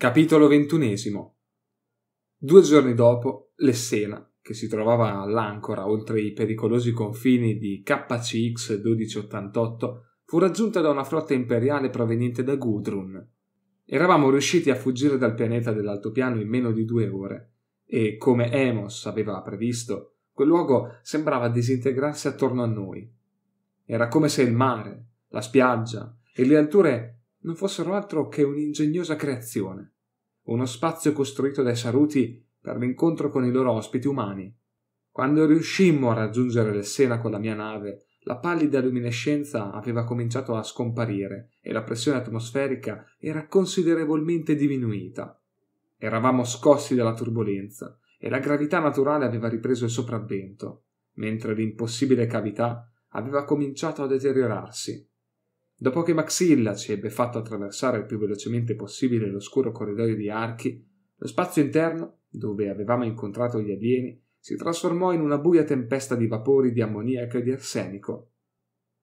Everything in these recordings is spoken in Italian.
Capitolo ventunesimo. Due giorni dopo, l'Essena, che si trovava all'ancora oltre i pericolosi confini di KCX 1288, fu raggiunta da una flotta imperiale proveniente da Gudrun. Eravamo riusciti a fuggire dal pianeta dell'altopiano in meno di due ore, e come Emos aveva previsto, quel luogo sembrava disintegrarsi attorno a noi. Era come se il mare, la spiaggia e le alture non fossero altro che un'ingegnosa creazione, uno spazio costruito dai saruti per l'incontro con i loro ospiti umani. Quando riuscimmo a raggiungere il Sena con la mia nave, la pallida luminescenza aveva cominciato a scomparire e la pressione atmosferica era considerevolmente diminuita. Eravamo scossi dalla turbolenza e la gravità naturale aveva ripreso il sopravvento, mentre l'impossibile cavità aveva cominciato a deteriorarsi. Dopo che Maxilla ci ebbe fatto attraversare il più velocemente possibile l'oscuro corridoio di archi, lo spazio interno, dove avevamo incontrato gli alieni, si trasformò in una buia tempesta di vapori di ammoniaca e di arsenico.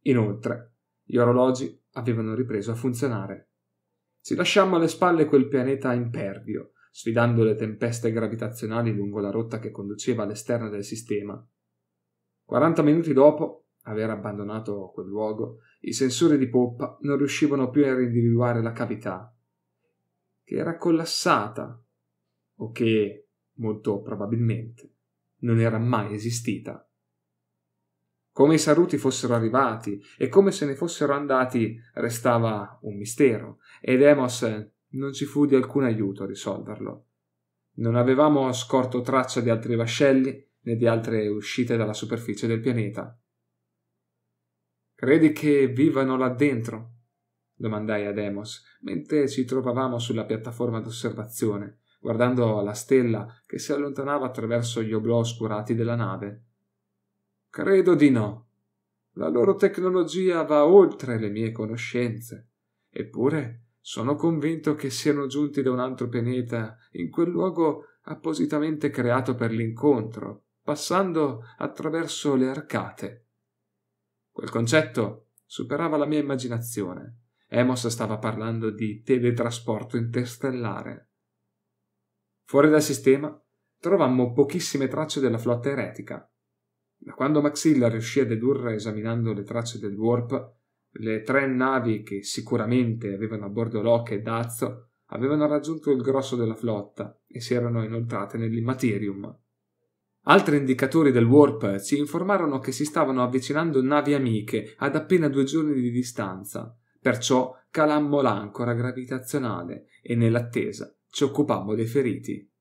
Inoltre, gli orologi avevano ripreso a funzionare. Ci lasciammo alle spalle quel pianeta impervio, sfidando le tempeste gravitazionali lungo la rotta che conduceva all'esterno del sistema. Quaranta minuti dopo aver abbandonato quel luogo, i sensori di poppa non riuscivano più a individuare la cavità, che era collassata o che, molto probabilmente, non era mai esistita. Come i saruti fossero arrivati e come se ne fossero andati restava un mistero, ed Emos non ci fu di alcun aiuto a risolverlo. Non avevamo scorto traccia di altri vascelli né di altre uscite dalla superficie del pianeta. Credi che vivano là dentro? domandai a Demos, mentre ci trovavamo sulla piattaforma d'osservazione, guardando la stella che si allontanava attraverso gli oblò oscurati della nave. Credo di no. La loro tecnologia va oltre le mie conoscenze. Eppure sono convinto che siano giunti da un altro pianeta in quel luogo appositamente creato per l'incontro, passando attraverso le arcate. Quel concetto superava la mia immaginazione. Emos stava parlando di teletrasporto interstellare. Fuori dal sistema trovammo pochissime tracce della flotta eretica. Da quando Maxilla riuscì a dedurre esaminando le tracce del warp, le tre navi che sicuramente avevano a bordo Locke e Dazzo avevano raggiunto il grosso della flotta e si erano inoltrate nell'immaterium. Altri indicatori del warp ci informarono che si stavano avvicinando navi amiche ad appena due giorni di distanza, perciò calammo l'ancora gravitazionale e nell'attesa ci occupammo dei feriti.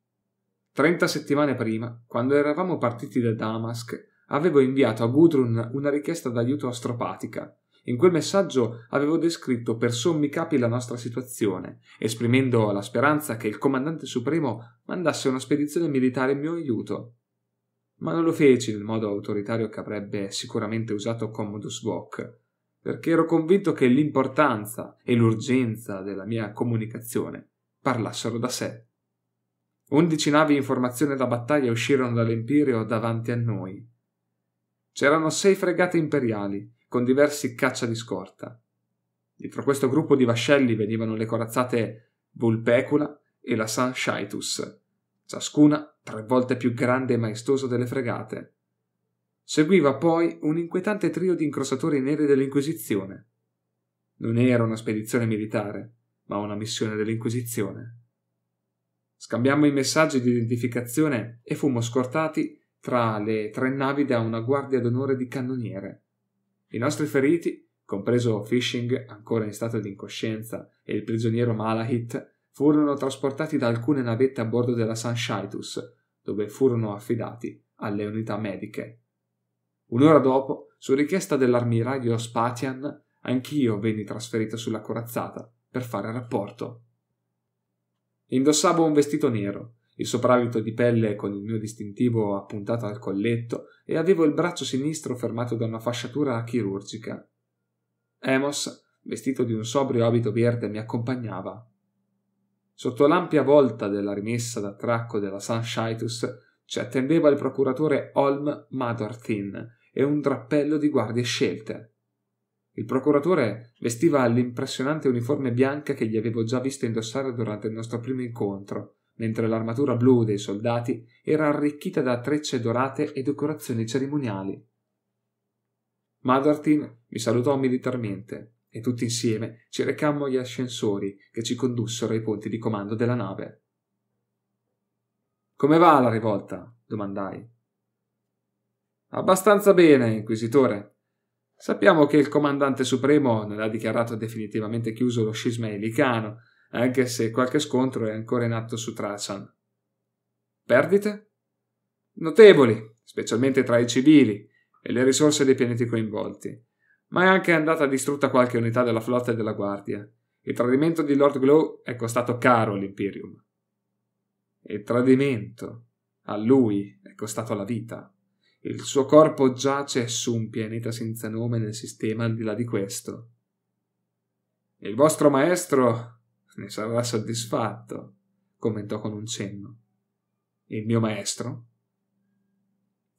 Trenta settimane prima, quando eravamo partiti da Damask, avevo inviato a Gudrun una richiesta d'aiuto astropatica. In quel messaggio avevo descritto per sommi capi la nostra situazione, esprimendo la speranza che il comandante supremo mandasse una spedizione militare in mio aiuto ma non lo feci nel modo autoritario che avrebbe sicuramente usato Commodus Walk, perché ero convinto che l'importanza e l'urgenza della mia comunicazione parlassero da sé. Undici navi in formazione da battaglia uscirono dall'Empirio davanti a noi. C'erano sei fregate imperiali, con diversi caccia di scorta. Dietro questo gruppo di vascelli venivano le corazzate Vulpecula e la San Shaitus, ciascuna tre volte più grande e maestosa delle fregate. Seguiva poi un inquietante trio di incrossatori neri dell'Inquisizione. Non era una spedizione militare, ma una missione dell'Inquisizione. Scambiamo i messaggi di identificazione e fummo scortati tra le tre navi da una guardia d'onore di cannoniere. I nostri feriti, compreso Fishing ancora in stato di incoscienza e il prigioniero Malahit, furono trasportati da alcune navette a bordo della Sanshaitus, dove furono affidati alle unità mediche. Un'ora dopo, su richiesta dell'armiraglio Spatian, anch'io venni trasferito sulla corazzata per fare rapporto. Indossavo un vestito nero, il sopravvito di pelle con il mio distintivo appuntato al colletto e avevo il braccio sinistro fermato da una fasciatura chirurgica. Emos, vestito di un sobrio abito verde, mi accompagnava. Sotto l'ampia volta della rimessa d'attracco della Sunshaitus ci attendeva il procuratore Holm Madorthin e un drappello di guardie scelte. Il procuratore vestiva l'impressionante uniforme bianca che gli avevo già visto indossare durante il nostro primo incontro, mentre l'armatura blu dei soldati era arricchita da trecce dorate e decorazioni cerimoniali. Madortin mi salutò militarmente e tutti insieme ci recammo agli ascensori che ci condussero ai ponti di comando della nave. Come va la rivolta? domandai. Abbastanza bene, inquisitore. Sappiamo che il comandante supremo non ha dichiarato definitivamente chiuso lo scisma elicano, anche se qualche scontro è ancora in atto su Trajan. Perdite? Notevoli, specialmente tra i civili e le risorse dei pianeti coinvolti ma è anche andata distrutta qualche unità della flotta e della guardia. Il tradimento di Lord Glow è costato caro all'Imperium. Il tradimento a lui è costato la vita. Il suo corpo giace su un pianeta senza nome nel sistema al di là di questo. Il vostro maestro ne sarà soddisfatto, commentò con un cenno. Il mio maestro?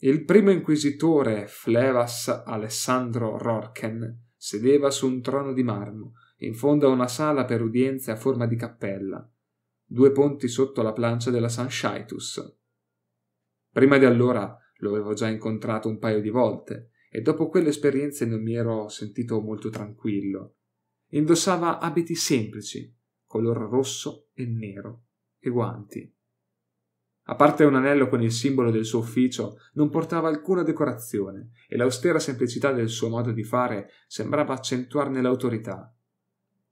Il primo inquisitore, Flevas Alessandro Rorken, sedeva su un trono di marmo, in fondo a una sala per udienze a forma di cappella, due ponti sotto la plancia della San Shaitus. Prima di allora lo avevo già incontrato un paio di volte e dopo quelle esperienze non mi ero sentito molto tranquillo. Indossava abiti semplici, color rosso e nero, e guanti. A parte un anello con il simbolo del suo ufficio, non portava alcuna decorazione e l'austera semplicità del suo modo di fare sembrava accentuarne l'autorità.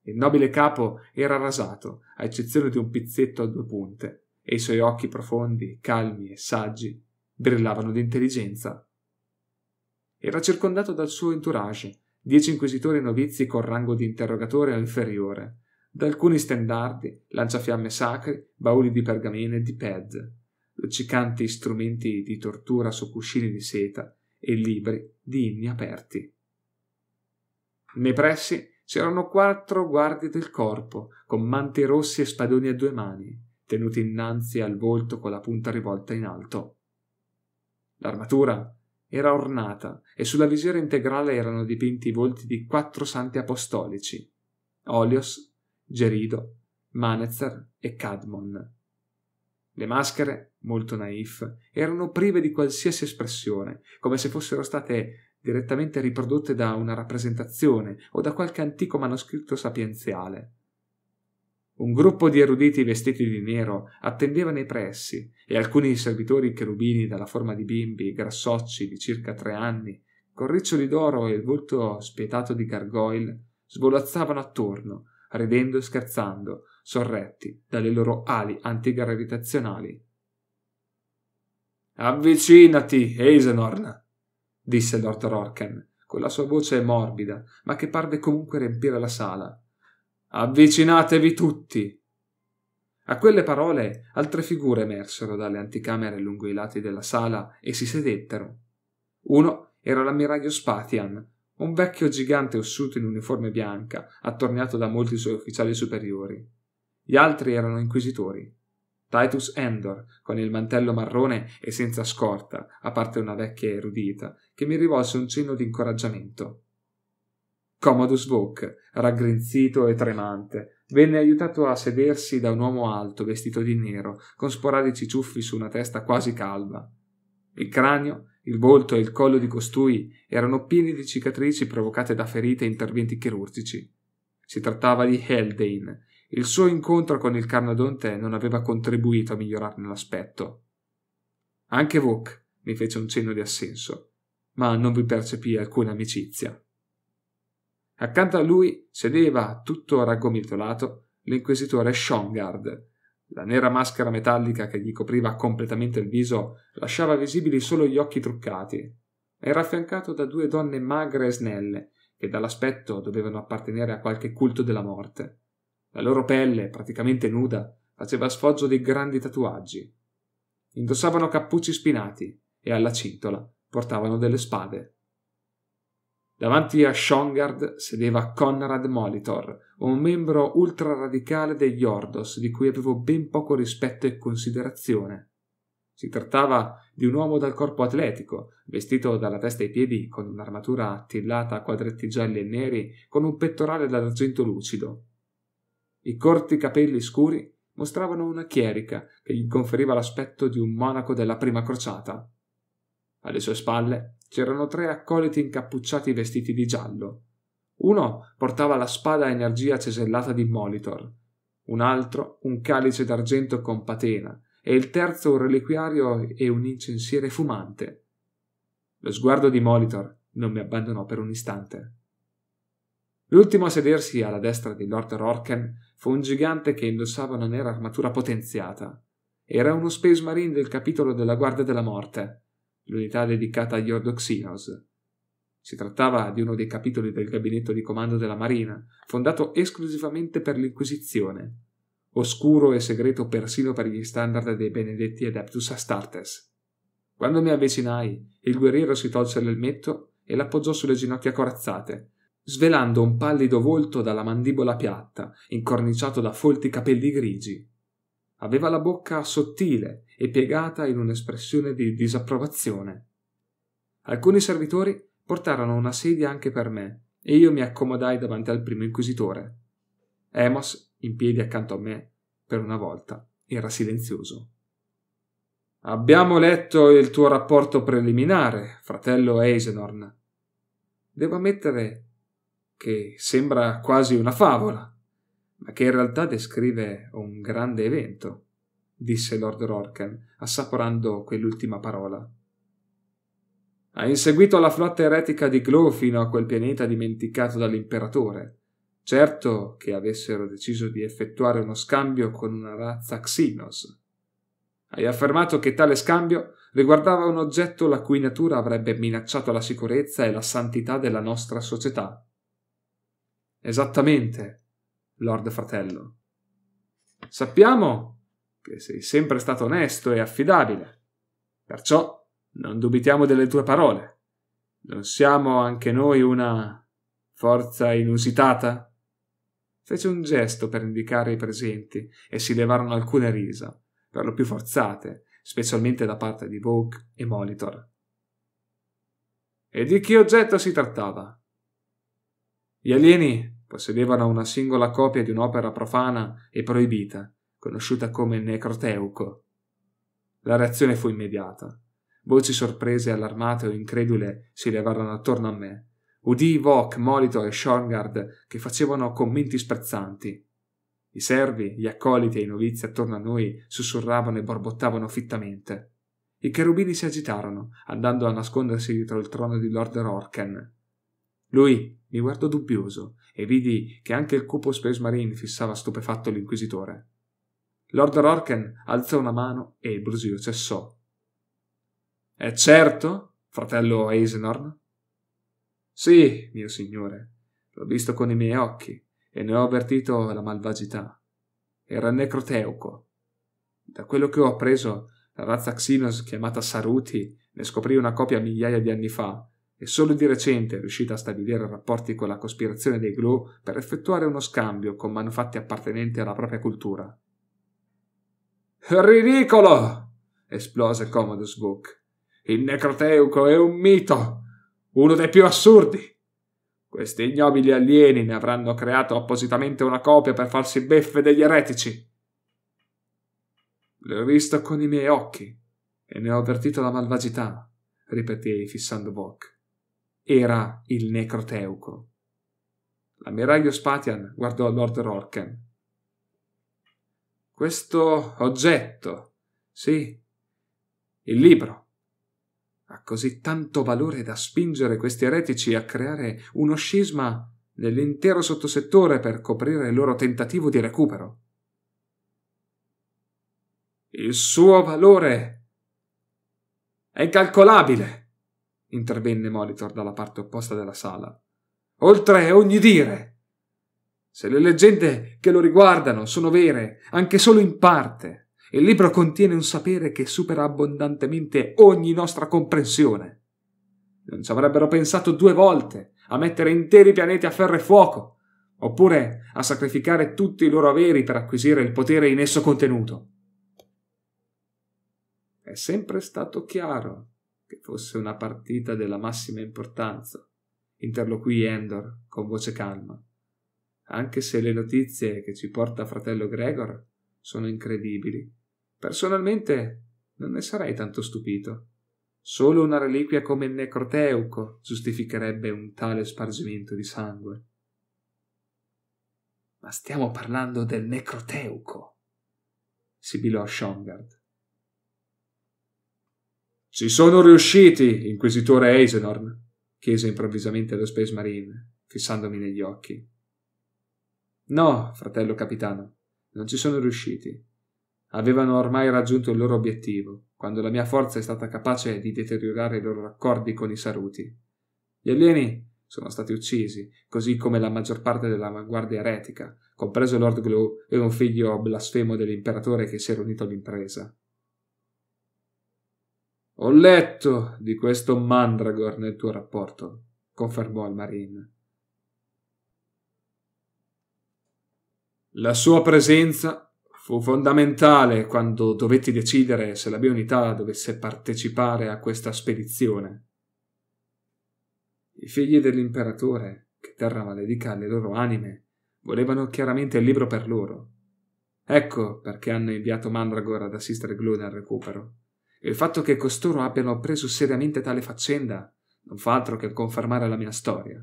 Il nobile capo era rasato, a eccezione di un pizzetto a due punte, e i suoi occhi profondi, calmi e saggi brillavano d'intelligenza. Era circondato dal suo entourage, dieci inquisitori novizi con rango di interrogatore inferiore, da alcuni stendardi, lanciafiamme sacri, bauli di pergamene e di ped luccicanti strumenti di tortura su cuscini di seta e libri di inni aperti. Nei pressi c'erano quattro guardie del corpo, con manti rossi e spadoni a due mani, tenuti innanzi al volto con la punta rivolta in alto. L'armatura era ornata e sulla visiera integrale erano dipinti i volti di quattro santi apostolici: Olios, Gerido, Manezer e Cadmon, le maschere, molto naif, erano prive di qualsiasi espressione, come se fossero state direttamente riprodotte da una rappresentazione o da qualche antico manoscritto sapienziale. Un gruppo di eruditi vestiti di nero attendeva nei pressi e alcuni servitori cherubini dalla forma di bimbi, grassocci di circa tre anni, con riccioli d'oro e il volto spietato di gargoyle, svolazzavano attorno, ridendo e scherzando, sorretti dalle loro ali antigravitazionali. Avvicinati, Eisenhorn, disse Lord Rorken, con la sua voce morbida, ma che parve comunque riempire la sala. Avvicinatevi tutti. A quelle parole altre figure emersero dalle anticamere lungo i lati della sala e si sedettero. Uno era l'ammiraglio Spatian, un vecchio gigante ossuto in uniforme bianca, attorniato da molti suoi ufficiali superiori. Gli altri erano inquisitori. Titus Endor, con il mantello marrone e senza scorta, a parte una vecchia erudita, che mi rivolse un cenno di incoraggiamento. Commodus Vogue, raggrinzito e tremante, venne aiutato a sedersi da un uomo alto vestito di nero, con sporadici ciuffi su una testa quasi calva. Il cranio, il volto e il collo di costui erano pieni di cicatrici provocate da ferite e interventi chirurgici. Si trattava di Heldane, il suo incontro con il Carnadonte non aveva contribuito a migliorarne l'aspetto. Anche Vok mi fece un cenno di assenso, ma non vi percepì alcuna amicizia. Accanto a lui sedeva, tutto raggomitolato, l'inquisitore Schongard. La nera maschera metallica che gli copriva completamente il viso lasciava visibili solo gli occhi truccati. Era affiancato da due donne magre e snelle, che dall'aspetto dovevano appartenere a qualche culto della morte. La loro pelle, praticamente nuda, faceva sfoggio di grandi tatuaggi. Indossavano cappucci spinati e alla cintola portavano delle spade. Davanti a Shongard sedeva Conrad Molitor, un membro ultraradicale degli Ordos di cui avevo ben poco rispetto e considerazione. Si trattava di un uomo dal corpo atletico, vestito dalla testa ai piedi con un'armatura attillata a quadretti gialli e neri, con un pettorale d'argento lucido, i corti capelli scuri mostravano una chierica che gli conferiva l'aspetto di un monaco della prima crociata. Alle sue spalle c'erano tre accoliti incappucciati vestiti di giallo. Uno portava la spada a energia cesellata di Molitor, un altro un calice d'argento con patena e il terzo un reliquiario e un incensiere fumante. Lo sguardo di Molitor non mi abbandonò per un istante. L'ultimo a sedersi alla destra di Lord Rorken fu un gigante che indossava una nera armatura potenziata. Era uno Space Marine del capitolo della Guardia della Morte, l'unità dedicata agli Ordoxinos. Si trattava di uno dei capitoli del gabinetto di comando della Marina, fondato esclusivamente per l'Inquisizione, oscuro e segreto persino per gli standard dei benedetti Adeptus Astartes. Quando mi avvicinai, il guerriero si tolse l'elmetto e l'appoggiò sulle ginocchia corazzate, svelando un pallido volto dalla mandibola piatta, incorniciato da folti capelli grigi. Aveva la bocca sottile e piegata in un'espressione di disapprovazione. Alcuni servitori portarono una sedia anche per me e io mi accomodai davanti al primo inquisitore. Emos, in piedi accanto a me, per una volta, era silenzioso. Abbiamo letto il tuo rapporto preliminare, fratello Eisenhorn. Devo ammettere che sembra quasi una favola, ma che in realtà descrive un grande evento, disse Lord Rorcan, assaporando quell'ultima parola. Ha inseguito la flotta eretica di Glow fino a quel pianeta dimenticato dall'imperatore. Certo che avessero deciso di effettuare uno scambio con una razza Xenos. Hai affermato che tale scambio riguardava un oggetto la cui natura avrebbe minacciato la sicurezza e la santità della nostra società. Esattamente, Lord fratello. Sappiamo che sei sempre stato onesto e affidabile, perciò non dubitiamo delle tue parole. Non siamo anche noi una forza inusitata? Fece un gesto per indicare i presenti e si levarono alcune risa, per lo più forzate, specialmente da parte di Vogue e Molitor. E di che oggetto si trattava? Gli alieni possedevano una singola copia di un'opera profana e proibita, conosciuta come Necroteuco. La reazione fu immediata. Voci sorprese, allarmate o incredule si levarono attorno a me. Udì Vok, Molito e Shorngard che facevano commenti sprezzanti. I servi, gli accoliti e i novizi attorno a noi sussurravano e borbottavano fittamente. I cherubini si agitarono, andando a nascondersi dietro il trono di Lord Rorken. Lui, mi guardò dubbioso e vidi che anche il cupo Space Marine fissava stupefatto l'inquisitore. Lord Rorken alzò una mano e il brusio cessò. È certo, fratello Eisenhorn? Sì, mio signore, l'ho visto con i miei occhi e ne ho avvertito la malvagità. Era necroteuco. Da quello che ho appreso, la razza Xenos chiamata Saruti ne scoprì una copia migliaia di anni fa e solo di recente è riuscita a stabilire rapporti con la cospirazione dei Glow per effettuare uno scambio con manufatti appartenenti alla propria cultura. Ridicolo! esplose Commodus Book. Il necroteuco è un mito, uno dei più assurdi. Questi ignobili alieni ne avranno creato appositamente una copia per farsi beffe degli eretici. L'ho visto con i miei occhi e ne ho avvertito la malvagità, ripetei fissando Bok era il necroteuco. L'ammiraglio Spatian guardò Lord Rorken. Questo oggetto, sì, il libro, ha così tanto valore da spingere questi eretici a creare uno scisma nell'intero sottosettore per coprire il loro tentativo di recupero. Il suo valore è incalcolabile intervenne Molitor dalla parte opposta della sala. Oltre ogni dire! Se le leggende che lo riguardano sono vere, anche solo in parte, il libro contiene un sapere che supera abbondantemente ogni nostra comprensione. Non ci avrebbero pensato due volte a mettere interi pianeti a ferro e fuoco, oppure a sacrificare tutti i loro averi per acquisire il potere in esso contenuto. È sempre stato chiaro che fosse una partita della massima importanza, interloquì Endor con voce calma, anche se le notizie che ci porta fratello Gregor sono incredibili. Personalmente non ne sarei tanto stupito. Solo una reliquia come il necroteuco giustificherebbe un tale spargimento di sangue. Ma stiamo parlando del necroteuco, sibilò Shongard. Ci sono riusciti, inquisitore Eisenhorn, chiese improvvisamente lo Space Marine, fissandomi negli occhi. No, fratello capitano, non ci sono riusciti. Avevano ormai raggiunto il loro obiettivo, quando la mia forza è stata capace di deteriorare i loro raccordi con i saruti. Gli alieni sono stati uccisi, così come la maggior parte dell'avanguardia eretica, compreso Lord Glow e un figlio blasfemo dell'imperatore che si era unito all'impresa. Ho letto di questo Mandragor nel tuo rapporto, confermò il Marine. La sua presenza fu fondamentale quando dovetti decidere se la mia unità dovesse partecipare a questa spedizione. I figli dell'imperatore, che terra maledica alle loro anime, volevano chiaramente il libro per loro. Ecco perché hanno inviato Mandragor ad assistere Glo nel recupero. Il fatto che costoro abbiano preso seriamente tale faccenda non fa altro che confermare la mia storia.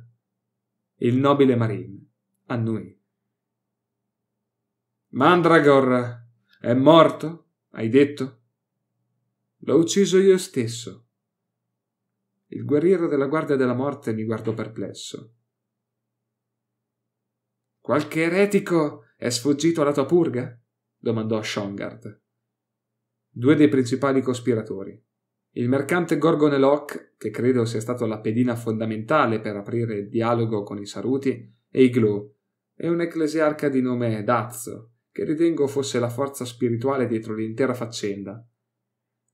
Il nobile Marin annui. Mandragor è morto? Hai detto? L'ho ucciso io stesso. Il guerriero della Guardia della Morte mi guardò perplesso. Qualche eretico è sfuggito alla tua purga? domandò Shongard due dei principali cospiratori. Il mercante Gorgone Locke, che credo sia stato la pedina fondamentale per aprire il dialogo con i Saruti, e Iglu, e un ecclesiarca di nome Dazzo, che ritengo fosse la forza spirituale dietro l'intera faccenda.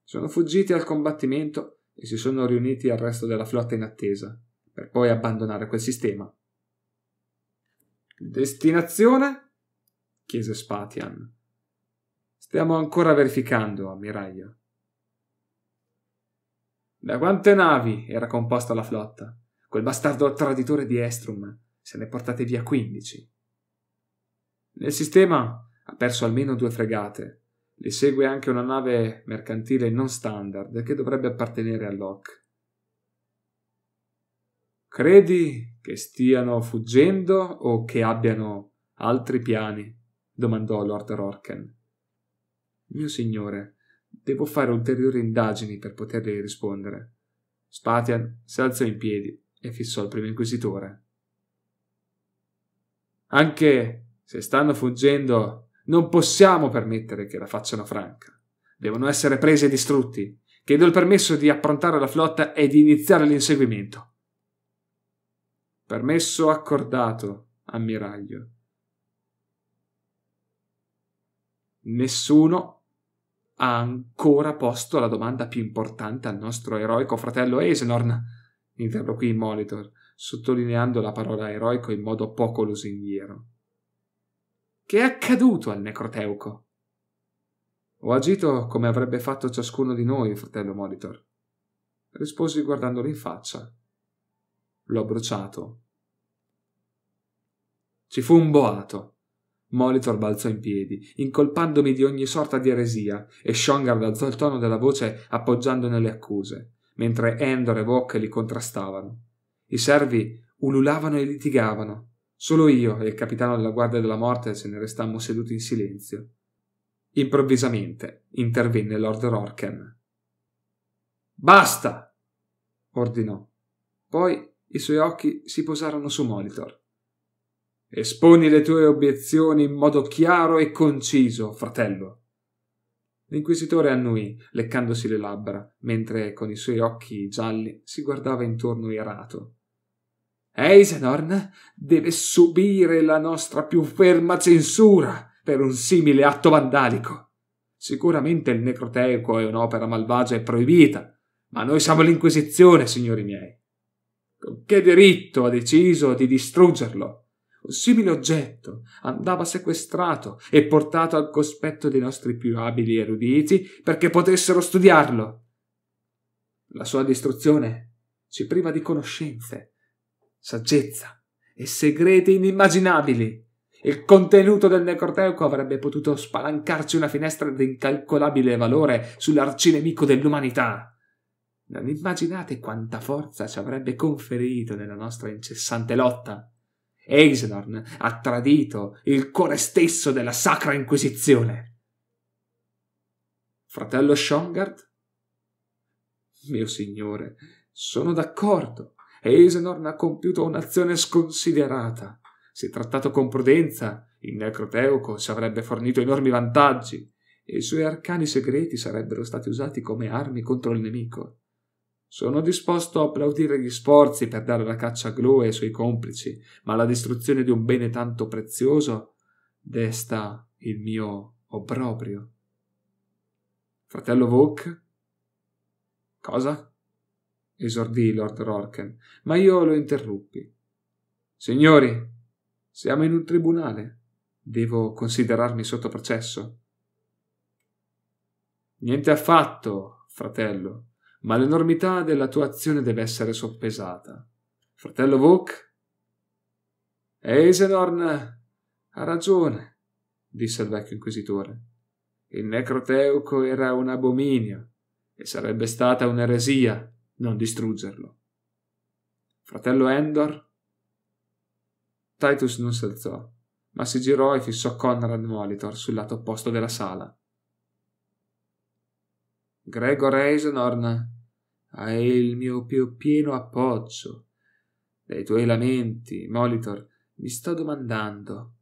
Sono fuggiti al combattimento e si sono riuniti al resto della flotta in attesa, per poi abbandonare quel sistema. Destinazione? chiese Spatian. Stiamo ancora verificando, ammiraglio. Da quante navi era composta la flotta? Quel bastardo traditore di Estrum se ne portate via quindici. Nel sistema ha perso almeno due fregate. Le segue anche una nave mercantile non standard che dovrebbe appartenere a Locke. Credi che stiano fuggendo o che abbiano altri piani? domandò Lord Rorken. Mio signore, devo fare ulteriori indagini per potergli rispondere. Spatian si alzò in piedi e fissò il primo inquisitore. Anche se stanno fuggendo, non possiamo permettere che la facciano franca. Devono essere presi e distrutti. Chiedo il permesso di approntare la flotta e di iniziare l'inseguimento. Permesso accordato, ammiraglio. Nessuno ha ancora posto la domanda più importante al nostro eroico fratello Esenorn, interloquì il Molitor, sottolineando la parola eroico in modo poco lusinghiero. Che è accaduto al necroteuco? Ho agito come avrebbe fatto ciascuno di noi, fratello Molitor. risposi guardandolo in faccia. L'ho bruciato. Ci fu un boato Molitor balzò in piedi, incolpandomi di ogni sorta di eresia, e Shongard alzò il tono della voce appoggiandone le accuse, mentre Endor e Vok li contrastavano. I servi ululavano e litigavano. Solo io e il capitano della Guardia della Morte se ne restammo seduti in silenzio. Improvvisamente intervenne Lord Rorken. Basta! ordinò. Poi i suoi occhi si posarono su Molitor. Esponi le tue obiezioni in modo chiaro e conciso, fratello. L'inquisitore annui, leccandosi le labbra, mentre con i suoi occhi gialli si guardava intorno irato. Eisenhorn deve subire la nostra più ferma censura per un simile atto vandalico. Sicuramente il necroteico è un'opera malvagia e proibita, ma noi siamo l'Inquisizione, signori miei. Con che diritto ha deciso di distruggerlo? un simile oggetto andava sequestrato e portato al cospetto dei nostri più abili eruditi perché potessero studiarlo. La sua distruzione ci priva di conoscenze, saggezza e segreti inimmaginabili. Il contenuto del necroteuco avrebbe potuto spalancarci una finestra di incalcolabile valore sull'arcinemico dell'umanità. Non immaginate quanta forza ci avrebbe conferito nella nostra incessante lotta. Eisenhorn ha tradito il cuore stesso della Sacra Inquisizione. Fratello Shongard? Mio signore, sono d'accordo. Eisenhorn ha compiuto un'azione sconsiderata. Se trattato con prudenza, il necroteuco ci avrebbe fornito enormi vantaggi e i suoi arcani segreti sarebbero stati usati come armi contro il nemico. Sono disposto a applaudire gli sforzi per dare la caccia a Glu e ai suoi complici, ma la distruzione di un bene tanto prezioso desta il mio obbrobrio. Fratello Vuk? Cosa? esordì Lord Rorken, ma io lo interruppi. Signori, siamo in un tribunale. Devo considerarmi sotto processo? Niente affatto, fratello ma l'enormità della tua azione deve essere soppesata. Fratello Vuk? Eisenhorn ha ragione, disse il vecchio inquisitore. Il necroteuco era un abominio e sarebbe stata un'eresia non distruggerlo. Fratello Endor? Titus non si alzò, ma si girò e fissò Conrad Molitor sul lato opposto della sala. Gregor Eisenhorn hai il mio più pieno appoggio. Dai tuoi lamenti, Molitor, mi sto domandando.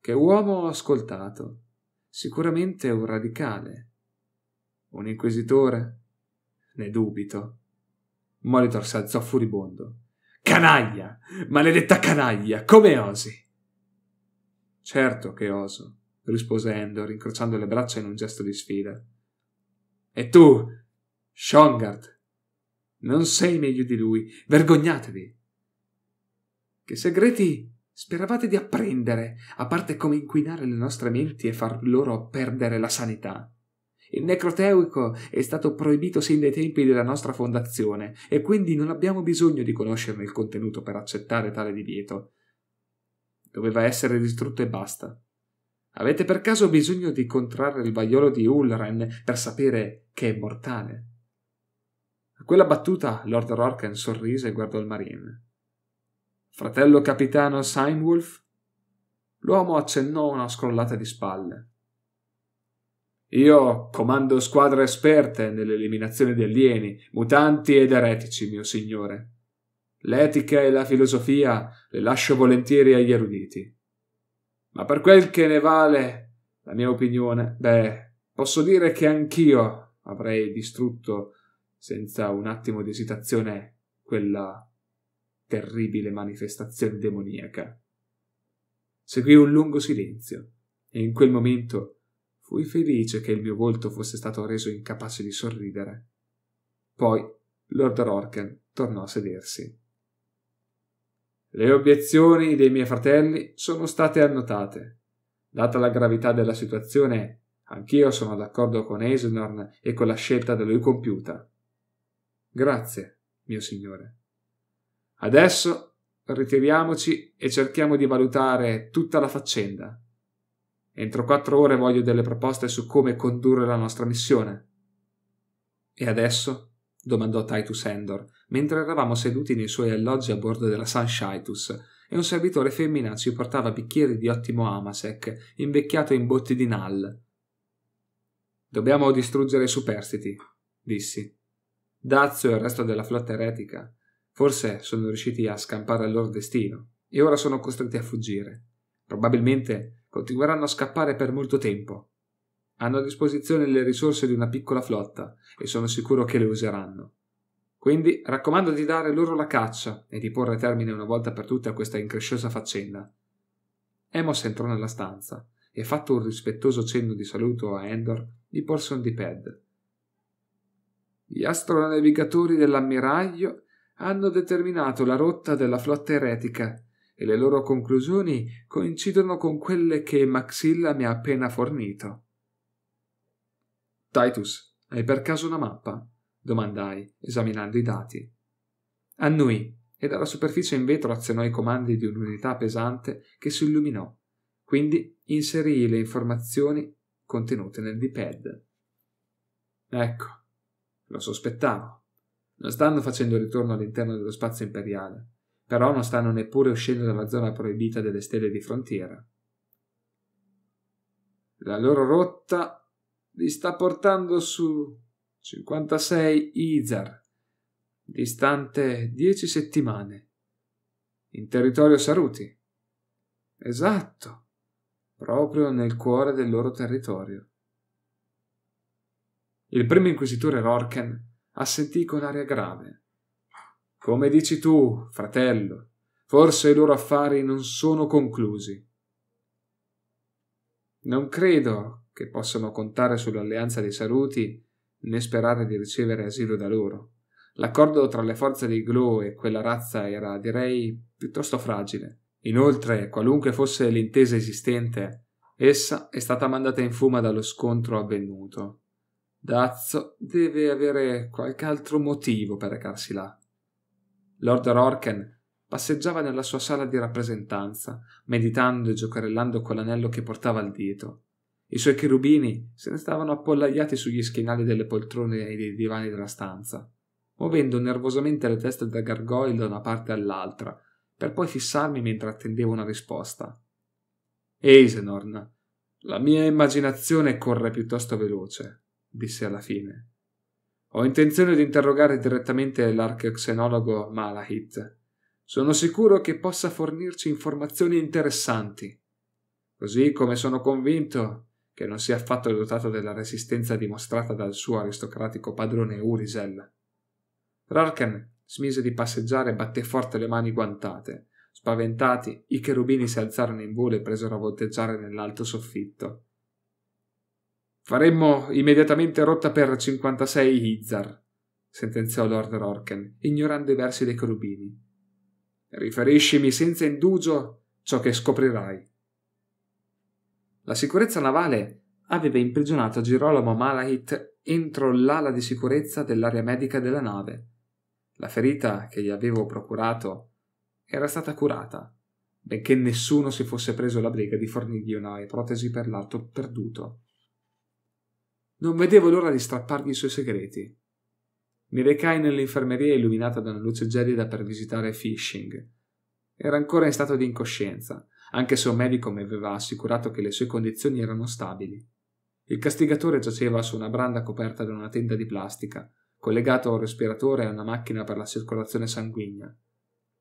Che uomo ho ascoltato? Sicuramente un radicale. Un inquisitore? Ne dubito. Molitor si alzò furibondo. Canaglia! Maledetta canaglia! Come osi? Certo che oso, rispose Endor, incrociando le braccia in un gesto di sfida. E tu, Shongard, non sei meglio di lui, vergognatevi. Che segreti speravate di apprendere, a parte come inquinare le nostre menti e far loro perdere la sanità? Il necroteuico è stato proibito sin dai tempi della nostra fondazione e quindi non abbiamo bisogno di conoscerne il contenuto per accettare tale divieto. Doveva essere distrutto e basta. Avete per caso bisogno di contrarre il vaiolo di Ulren per sapere che è mortale? A quella battuta Lord Rorken sorrise e guardò il marine. Fratello capitano Seinwulf? L'uomo accennò una scrollata di spalle. Io comando squadre esperte nell'eliminazione di alieni, mutanti ed eretici, mio signore. L'etica e la filosofia le lascio volentieri agli eruditi. Ma per quel che ne vale la mia opinione, beh, posso dire che anch'io avrei distrutto senza un attimo di esitazione quella terribile manifestazione demoniaca. Seguì un lungo silenzio e in quel momento fui felice che il mio volto fosse stato reso incapace di sorridere. Poi Lord Rorken tornò a sedersi. Le obiezioni dei miei fratelli sono state annotate. Data la gravità della situazione, anch'io sono d'accordo con Eisenhorn e con la scelta da lui compiuta. Grazie, mio Signore. Adesso ritiriamoci e cerchiamo di valutare tutta la faccenda. Entro quattro ore voglio delle proposte su come condurre la nostra missione. E adesso? domandò Titus Endor, mentre eravamo seduti nei suoi alloggi a bordo della Sunshitus e un servitore femmina ci portava bicchieri di ottimo Amasek, invecchiato in botti di Nal. Dobbiamo distruggere i superstiti, dissi. Dazio e il resto della flotta eretica forse sono riusciti a scampare al loro destino e ora sono costretti a fuggire. Probabilmente continueranno a scappare per molto tempo. Hanno a disposizione le risorse di una piccola flotta e sono sicuro che le useranno. Quindi raccomando di dare loro la caccia e di porre termine una volta per tutte a questa incresciosa faccenda. Emos entrò nella stanza e fatto un rispettoso cenno di saluto a Endor gli porse un dipad gli astronavigatori dell'ammiraglio hanno determinato la rotta della flotta eretica e le loro conclusioni coincidono con quelle che Maxilla mi ha appena fornito. Titus, hai per caso una mappa? domandai, esaminando i dati. Annui, e dalla superficie in vetro azionò i comandi di un'unità pesante che si illuminò. Quindi inserii le informazioni contenute nel D-pad. Ecco, lo sospettavo. Non stanno facendo ritorno all'interno dello spazio imperiale, però non stanno neppure uscendo dalla zona proibita delle stelle di frontiera. La loro rotta li sta portando su 56 Izar, distante 10 settimane, in territorio Saruti. Esatto, proprio nel cuore del loro territorio. Il primo inquisitore Rorken assentì con aria grave. Come dici tu, fratello, forse i loro affari non sono conclusi. Non credo che possano contare sull'alleanza dei saluti né sperare di ricevere asilo da loro. L'accordo tra le forze di Glo e quella razza era, direi, piuttosto fragile. Inoltre, qualunque fosse l'intesa esistente, essa è stata mandata in fuma dallo scontro avvenuto. Dazzo deve avere qualche altro motivo per recarsi là. Lord Rorken passeggiava nella sua sala di rappresentanza, meditando e giocarellando con l'anello che portava al dito. I suoi cherubini se ne stavano appollaiati sugli schienali delle poltrone e dei divani della stanza, muovendo nervosamente le teste da gargoyle da una parte all'altra, per poi fissarmi mentre attendevo una risposta. Eisenorn, la mia immaginazione corre piuttosto veloce disse alla fine. Ho intenzione di interrogare direttamente l'archeoxenologo Malahit. Sono sicuro che possa fornirci informazioni interessanti. Così come sono convinto che non sia affatto dotato della resistenza dimostrata dal suo aristocratico padrone Urisel. Rarken smise di passeggiare e batté forte le mani guantate. Spaventati, i cherubini si alzarono in volo e presero a volteggiare nell'alto soffitto. Faremmo immediatamente rotta per 56 Izar, sentenziò Lord Rorken, ignorando i versi dei cherubini. Riferiscimi senza indugio ciò che scoprirai. La sicurezza navale aveva imprigionato Girolamo Malahit entro l'ala di sicurezza dell'area medica della nave. La ferita che gli avevo procurato era stata curata, benché nessuno si fosse preso la briga di fornirgli una protesi per l'alto perduto. Non vedevo l'ora di strappargli i suoi segreti. Mi recai nell'infermeria illuminata da una luce gelida per visitare Fishing. Era ancora in stato di incoscienza, anche se un medico mi aveva assicurato che le sue condizioni erano stabili. Il castigatore giaceva su una branda coperta da una tenda di plastica, collegato a un respiratore e a una macchina per la circolazione sanguigna.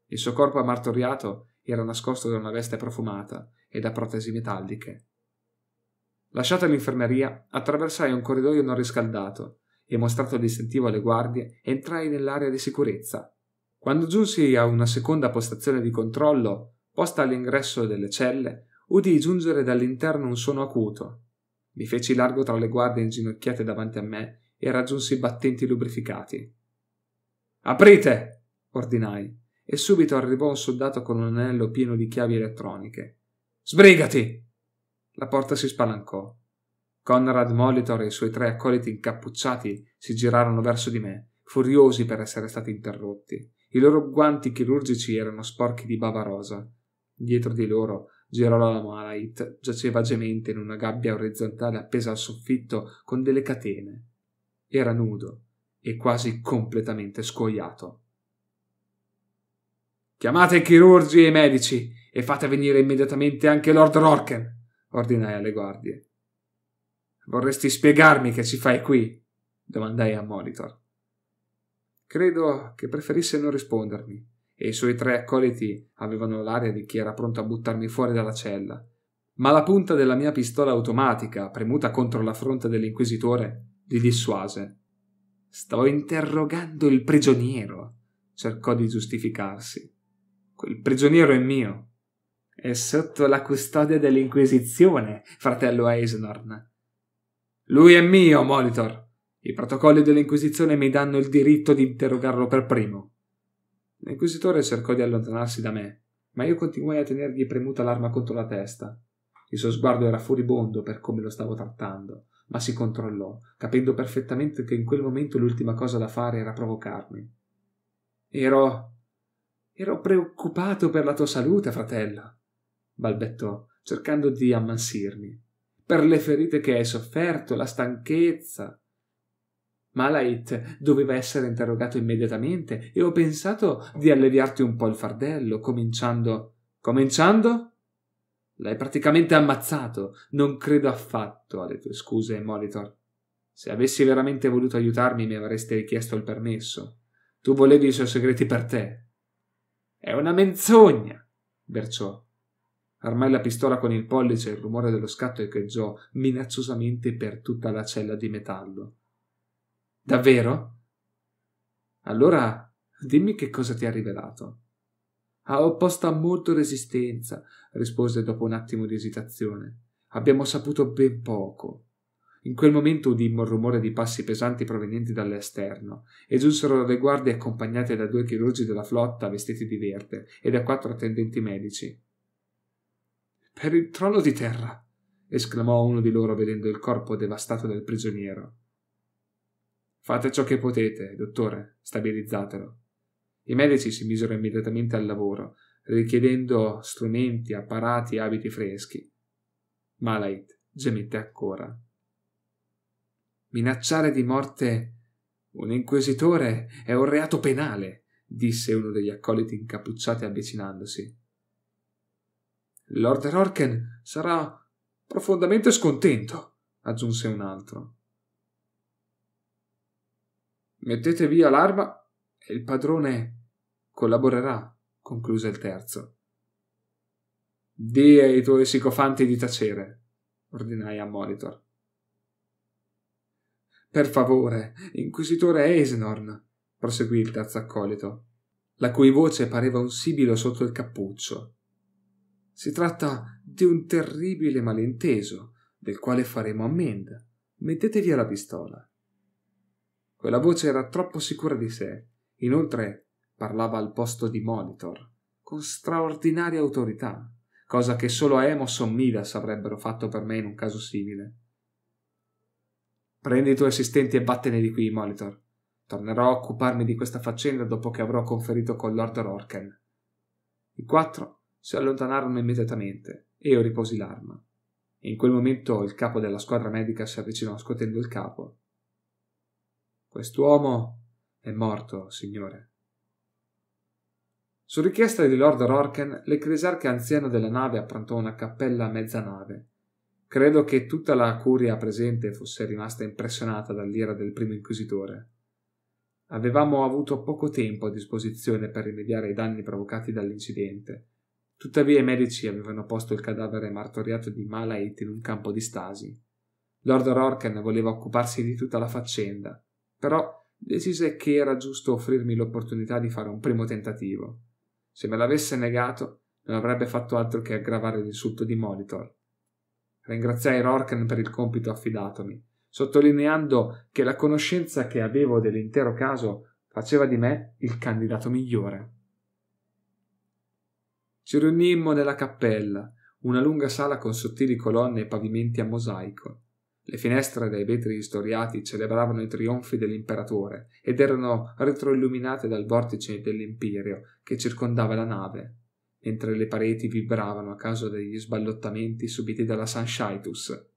Il suo corpo martoriato era nascosto da una veste profumata e da protesi metalliche. Lasciata l'infermeria, attraversai un corridoio non riscaldato e mostrato il distintivo alle guardie, entrai nell'area di sicurezza. Quando giunsi a una seconda postazione di controllo, posta all'ingresso delle celle, udii giungere dall'interno un suono acuto. Mi feci largo tra le guardie inginocchiate davanti a me e raggiunsi i battenti lubrificati. Aprite! ordinai, e subito arrivò un soldato con un anello pieno di chiavi elettroniche. Sbrigati! La porta si spalancò. Conrad Molitor e i suoi tre accoliti incappucciati si girarono verso di me, furiosi per essere stati interrotti. I loro guanti chirurgici erano sporchi di bava rosa. Dietro di loro Gerolamo Malait giaceva gemente in una gabbia orizzontale appesa al soffitto con delle catene. Era nudo e quasi completamente scoiato. Chiamate i chirurgi e i medici e fate venire immediatamente anche Lord Rorken ordinai alle guardie. Vorresti spiegarmi che ci fai qui? domandai a Molitor. Credo che preferisse non rispondermi, e i suoi tre accoliti avevano l'aria di chi era pronto a buttarmi fuori dalla cella. Ma la punta della mia pistola automatica, premuta contro la fronte dell'inquisitore, li dissuase. Sto interrogando il prigioniero, cercò di giustificarsi. Quel prigioniero è mio, è sotto la custodia dell'Inquisizione, fratello Eisenhorn. Lui è mio, Molitor. I protocolli dell'Inquisizione mi danno il diritto di interrogarlo per primo. L'inquisitore cercò di allontanarsi da me, ma io continuai a tenergli premuta l'arma contro la testa. Il suo sguardo era furibondo per come lo stavo trattando, ma si controllò, capendo perfettamente che in quel momento l'ultima cosa da fare era provocarmi. Ero. ero preoccupato per la tua salute, fratello balbettò, cercando di ammansirmi, per le ferite che hai sofferto, la stanchezza. Malait doveva essere interrogato immediatamente e ho pensato di alleviarti un po' il fardello, cominciando. Cominciando? L'hai praticamente ammazzato. Non credo affatto alle tue scuse, Molitor. Se avessi veramente voluto aiutarmi, mi avresti richiesto il permesso. Tu volevi i suoi segreti per te. È una menzogna, berciò. Armai la pistola con il pollice e il rumore dello scatto echeggiò minacciosamente per tutta la cella di metallo. Davvero? Allora dimmi che cosa ti ha rivelato. Ha ah, opposto a molto resistenza, rispose dopo un attimo di esitazione. Abbiamo saputo ben poco. In quel momento udimmo il rumore di passi pesanti provenienti dall'esterno e giunsero le guardie accompagnate da due chirurgi della flotta vestiti di verde e da quattro attendenti medici per il trono di terra! esclamò uno di loro vedendo il corpo devastato del prigioniero. Fate ciò che potete, dottore, stabilizzatelo. I medici si misero immediatamente al lavoro, richiedendo strumenti, apparati e abiti freschi. Malait gemette ancora. Minacciare di morte un inquisitore è un reato penale, disse uno degli accoliti incappucciati avvicinandosi. Lord Rorken sarà profondamente scontento, aggiunse un altro. Mettete via l'arma e il padrone collaborerà, concluse il terzo. Dì ai tuoi sicofanti di tacere, ordinai a Molitor. Per favore, inquisitore Esnorn, proseguì il terzo accolito, la cui voce pareva un sibilo sotto il cappuccio. Si tratta di un terribile malinteso, del quale faremo ammenda. Mettete via la pistola. Quella voce era troppo sicura di sé. Inoltre parlava al posto di monitor, con straordinaria autorità, cosa che solo Emos o Midas avrebbero fatto per me in un caso simile. Prendi i tuoi assistenti e vattene di qui, monitor. Tornerò a occuparmi di questa faccenda dopo che avrò conferito con Lord Rorken. I quattro si allontanarono immediatamente e io riposi l'arma. In quel momento il capo della squadra medica si avvicinò scuotendo il capo. Quest'uomo è morto, signore. Su richiesta di Lord Rorken, l'ecclesiarca anziano della nave approntò una cappella a mezza nave. Credo che tutta la curia presente fosse rimasta impressionata dall'ira del primo inquisitore. Avevamo avuto poco tempo a disposizione per rimediare ai danni provocati dall'incidente Tuttavia i medici avevano posto il cadavere martoriato di Malait in un campo di stasi. Lord Rorken voleva occuparsi di tutta la faccenda, però decise che era giusto offrirmi l'opportunità di fare un primo tentativo. Se me l'avesse negato, non avrebbe fatto altro che aggravare l'insulto di Molitor. Ringraziai Rorken per il compito affidatomi, sottolineando che la conoscenza che avevo dell'intero caso faceva di me il candidato migliore. Ci riunimmo nella cappella, una lunga sala con sottili colonne e pavimenti a mosaico. Le finestre dai vetri istoriati celebravano i trionfi dell'imperatore ed erano retroilluminate dal vortice dell'Imperio che circondava la nave, mentre le pareti vibravano a causa degli sballottamenti subiti dalla Sanshaitus.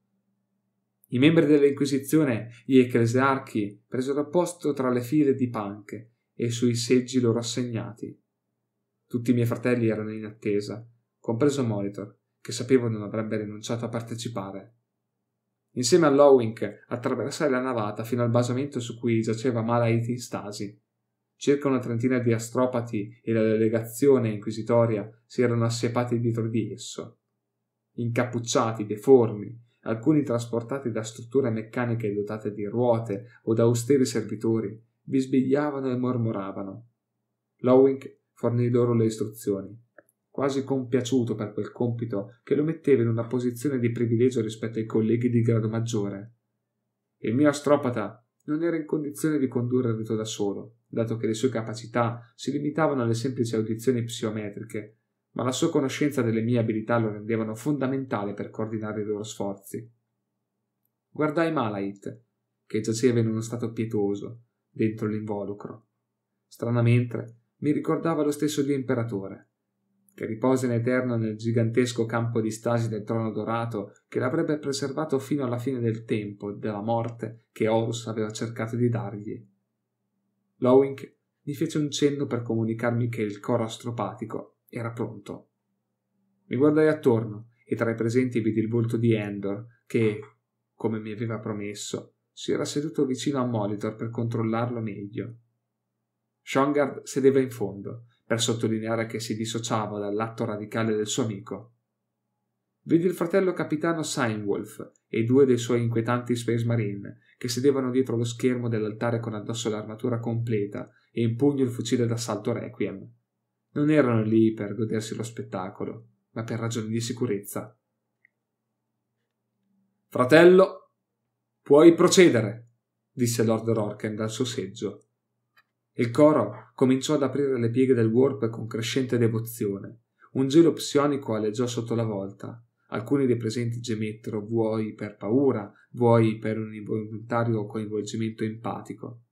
I membri dell'Inquisizione, gli ecclesiarchi, presero posto tra le file di panche e sui seggi loro assegnati. Tutti i miei fratelli erano in attesa, compreso Molitor, che sapevo non avrebbe rinunciato a partecipare. Insieme a all'Owink attraversai la navata fino al basamento su cui giaceva Malait in stasi. Circa una trentina di astropati e la delegazione inquisitoria si erano assiepati dietro di esso. Incappucciati, deformi, alcuni trasportati da strutture meccaniche dotate di ruote o da austeri servitori, bisbigliavano e mormoravano. L'Owink fornì loro le istruzioni, quasi compiaciuto per quel compito che lo metteva in una posizione di privilegio rispetto ai colleghi di grado maggiore. Il mio astropata non era in condizione di condurre il rito da solo, dato che le sue capacità si limitavano alle semplici audizioni psiometriche, ma la sua conoscenza delle mie abilità lo rendevano fondamentale per coordinare i loro sforzi. Guardai Malait, che giaceva in uno stato pietoso, dentro l'involucro. Stranamente, mi ricordava lo stesso dio imperatore, che riposa in eterno nel gigantesco campo di stasi del trono dorato che l'avrebbe preservato fino alla fine del tempo e della morte che Horus aveva cercato di dargli. Lowink mi fece un cenno per comunicarmi che il coro astropatico era pronto. Mi guardai attorno e tra i presenti vidi il volto di Endor che, come mi aveva promesso, si era seduto vicino a Molitor per controllarlo meglio. Shongard sedeva in fondo, per sottolineare che si dissociava dall'atto radicale del suo amico. Vedi il fratello capitano Seinwolf e due dei suoi inquietanti Space Marine, che sedevano dietro lo schermo dell'altare con addosso l'armatura completa e in pugno il fucile d'assalto Requiem. Non erano lì per godersi lo spettacolo, ma per ragioni di sicurezza. Fratello, puoi procedere, disse Lord Rorken dal suo seggio il coro cominciò ad aprire le pieghe del warp con crescente devozione. Un gelo psionico aleggiò sotto la volta. Alcuni dei presenti gemettero, vuoi per paura, vuoi per un involontario coinvolgimento empatico.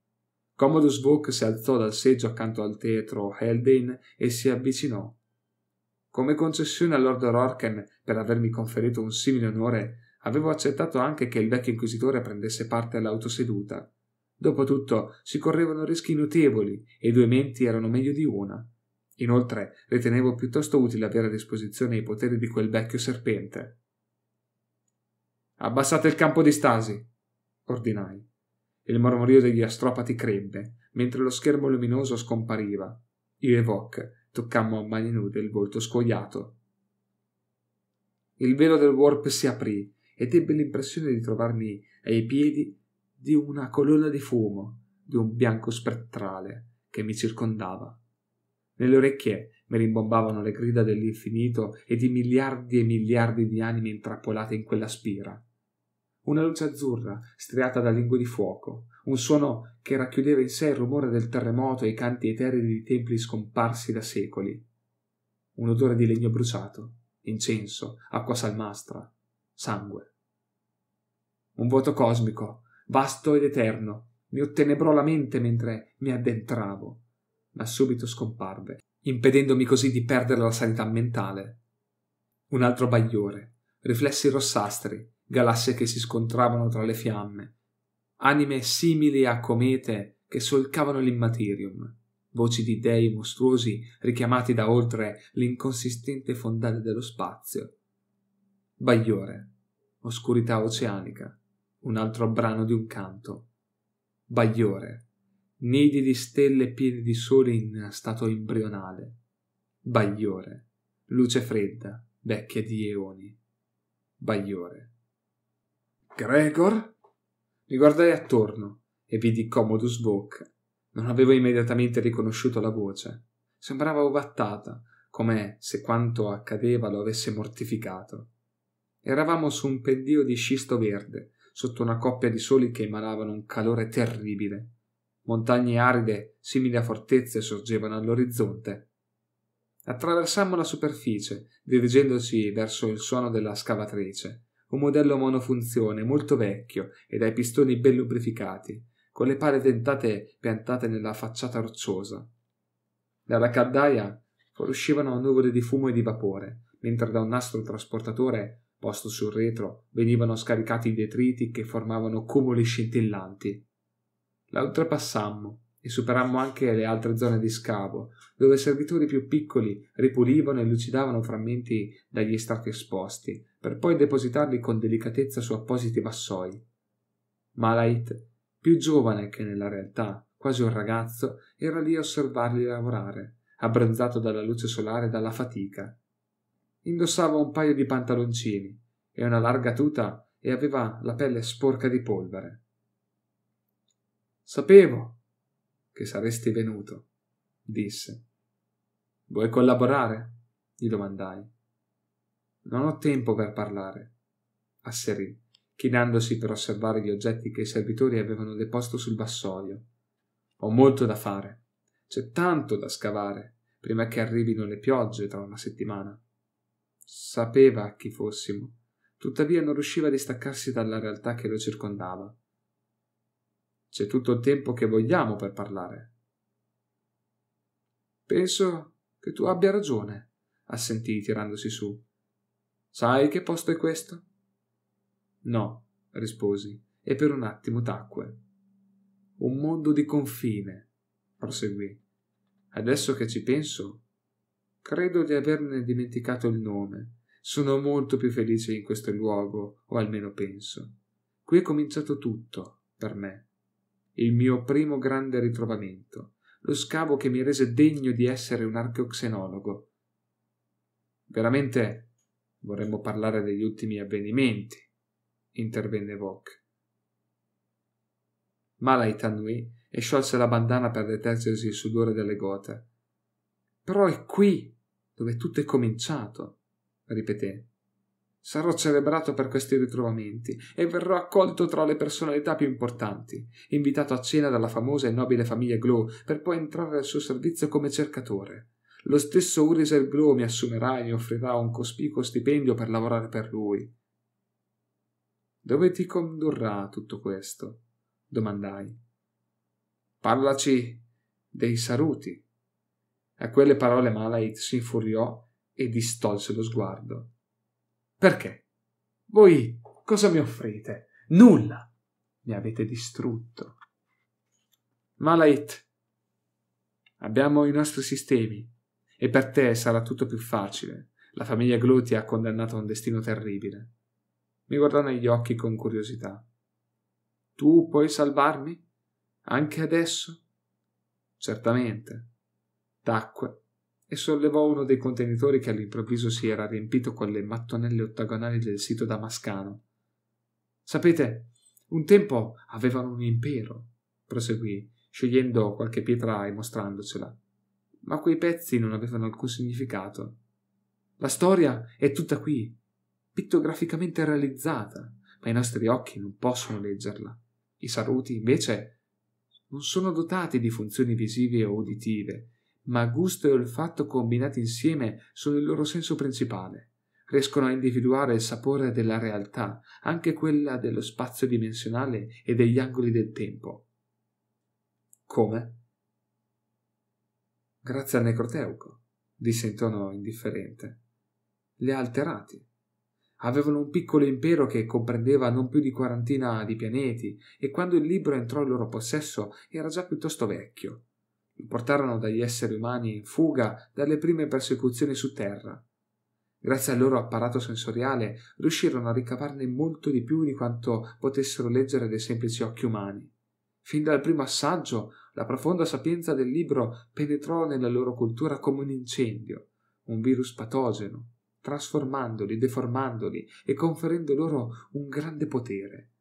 Commodus Vogue si alzò dal seggio accanto al teatro Haldane e si avvicinò. Come concessione a Lord Rorken per avermi conferito un simile onore, avevo accettato anche che il vecchio inquisitore prendesse parte all'autoseduta Dopotutto si correvano rischi notevoli e due menti erano meglio di una. Inoltre ritenevo piuttosto utile avere a disposizione i poteri di quel vecchio serpente. Abbassate il campo di stasi, ordinai. Il mormorio degli astropati crebbe, mentre lo schermo luminoso scompariva. Io e Vok toccammo a mani nude il volto scoiato. Il velo del warp si aprì ed ebbe l'impressione di trovarmi ai piedi di una colonna di fumo, di un bianco spettrale che mi circondava. Nelle orecchie mi rimbombavano le grida dell'infinito e di miliardi e miliardi di anime intrappolate in quella spira. Una luce azzurra striata da lingue di fuoco, un suono che racchiudeva in sé il rumore del terremoto e i canti eterni di templi scomparsi da secoli. Un odore di legno bruciato, incenso, acqua salmastra, sangue. Un vuoto cosmico, vasto ed eterno. Mi ottenebrò la mente mentre mi addentravo, ma subito scomparve, impedendomi così di perdere la sanità mentale. Un altro bagliore, riflessi rossastri, galassie che si scontravano tra le fiamme, anime simili a comete che solcavano l'immaterium, voci di dei mostruosi richiamati da oltre l'inconsistente fondale dello spazio. Bagliore, oscurità oceanica un altro brano di un canto. Bagliore, nidi di stelle piene di sole in stato embrionale. Bagliore, luce fredda, vecchia di eoni. Bagliore. Gregor? Mi guardai attorno e vidi Commodus Vogue. Non avevo immediatamente riconosciuto la voce. Sembrava ovattata, come se quanto accadeva lo avesse mortificato. Eravamo su un pendio di scisto verde, sotto una coppia di soli che emanavano un calore terribile. Montagne aride, simili a fortezze, sorgevano all'orizzonte. Attraversammo la superficie, dirigendoci verso il suono della scavatrice, un modello monofunzione molto vecchio e dai pistoni ben lubrificati, con le pale dentate piantate nella facciata rocciosa. Dalla caldaia fuoriuscivano nuvole di fumo e di vapore, mentre da un nastro trasportatore posto sul retro, venivano scaricati i detriti che formavano cumuli scintillanti. La oltrepassammo e superammo anche le altre zone di scavo, dove servitori più piccoli ripulivano e lucidavano frammenti dagli strati esposti, per poi depositarli con delicatezza su appositi vassoi. Malait, più giovane che nella realtà, quasi un ragazzo, era lì a osservarli lavorare, abbronzato dalla luce solare e dalla fatica indossava un paio di pantaloncini e una larga tuta e aveva la pelle sporca di polvere. Sapevo che saresti venuto, disse. Vuoi collaborare? gli domandai. Non ho tempo per parlare, asserì, chinandosi per osservare gli oggetti che i servitori avevano deposto sul vassoio. Ho molto da fare. C'è tanto da scavare prima che arrivino le piogge tra una settimana sapeva chi fossimo, tuttavia non riusciva a distaccarsi dalla realtà che lo circondava. C'è tutto il tempo che vogliamo per parlare. Penso che tu abbia ragione, assentì tirandosi su. Sai che posto è questo? No, risposi, e per un attimo tacque. Un mondo di confine, proseguì. Adesso che ci penso, Credo di averne dimenticato il nome. Sono molto più felice in questo luogo, o almeno penso. Qui è cominciato tutto, per me. Il mio primo grande ritrovamento, lo scavo che mi rese degno di essere un archeoxenologo. Veramente vorremmo parlare degli ultimi avvenimenti, intervenne Vok. Malai tannui e sciolse la bandana per detergersi il sudore delle gote. Però è qui dove tutto è cominciato, ripeté. Sarò celebrato per questi ritrovamenti e verrò accolto tra le personalità più importanti, invitato a cena dalla famosa e nobile famiglia Glow per poi entrare al suo servizio come cercatore. Lo stesso Uriser Glow mi assumerà e mi offrirà un cospicuo stipendio per lavorare per lui. Dove ti condurrà tutto questo? domandai. Parlaci dei saluti a quelle parole Malait si infuriò e distolse lo sguardo. Perché? Voi cosa mi offrite? Nulla! Mi avete distrutto. Malait, abbiamo i nostri sistemi e per te sarà tutto più facile. La famiglia Gluti ha condannato a un destino terribile. Mi guardò negli occhi con curiosità. Tu puoi salvarmi? Anche adesso? Certamente tacque e sollevò uno dei contenitori che all'improvviso si era riempito con le mattonelle ottagonali del sito damascano. Sapete, un tempo avevano un impero, proseguì, scegliendo qualche pietra e mostrandocela, ma quei pezzi non avevano alcun significato. La storia è tutta qui, pittograficamente realizzata, ma i nostri occhi non possono leggerla. I saluti, invece, non sono dotati di funzioni visive o uditive, ma gusto e olfatto combinati insieme sono il loro senso principale. Riescono a individuare il sapore della realtà, anche quella dello spazio dimensionale e degli angoli del tempo. Come? Grazie al necroteuco, disse in tono indifferente. Li ha alterati. Avevano un piccolo impero che comprendeva non più di quarantina di pianeti e quando il libro entrò in loro possesso era già piuttosto vecchio, portarono dagli esseri umani in fuga dalle prime persecuzioni su terra. Grazie al loro apparato sensoriale riuscirono a ricavarne molto di più di quanto potessero leggere dai semplici occhi umani. Fin dal primo assaggio, la profonda sapienza del libro penetrò nella loro cultura come un incendio, un virus patogeno, trasformandoli, deformandoli e conferendo loro un grande potere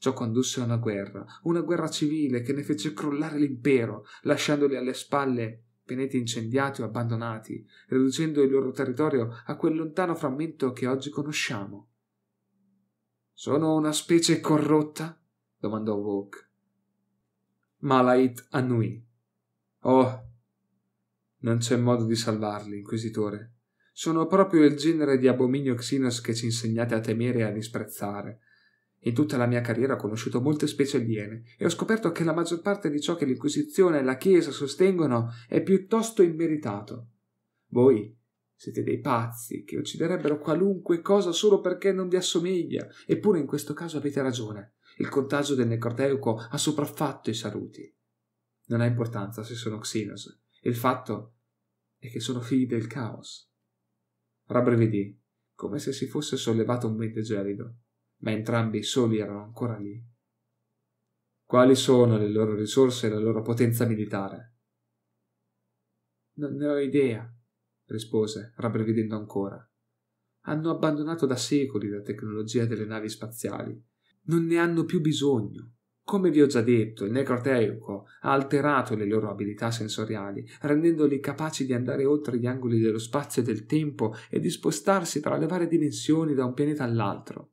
Ciò condusse a una guerra, una guerra civile che ne fece crollare l'impero, lasciandoli alle spalle pianeti incendiati o abbandonati, riducendo il loro territorio a quel lontano frammento che oggi conosciamo. Sono una specie corrotta? domandò Vogue. Malait annui. Oh, non c'è modo di salvarli, inquisitore. Sono proprio il genere di abominio Xinos che ci insegnate a temere e a disprezzare, in tutta la mia carriera ho conosciuto molte specie aliene e ho scoperto che la maggior parte di ciò che l'Inquisizione e la Chiesa sostengono è piuttosto immeritato. Voi siete dei pazzi che ucciderebbero qualunque cosa solo perché non vi assomiglia, eppure in questo caso avete ragione. Il contagio del necroteuco ha sopraffatto i saluti. Non ha importanza se sono Xenos. Il fatto è che sono figli del caos. Rabbrividì, come se si fosse sollevato un mente gelido ma entrambi soli erano ancora lì. Quali sono le loro risorse e la loro potenza militare? Non ne ho idea, rispose, rabbrividendo ancora. Hanno abbandonato da secoli la tecnologia delle navi spaziali. Non ne hanno più bisogno. Come vi ho già detto, il necroteuco ha alterato le loro abilità sensoriali, rendendoli capaci di andare oltre gli angoli dello spazio e del tempo e di spostarsi tra le varie dimensioni da un pianeta all'altro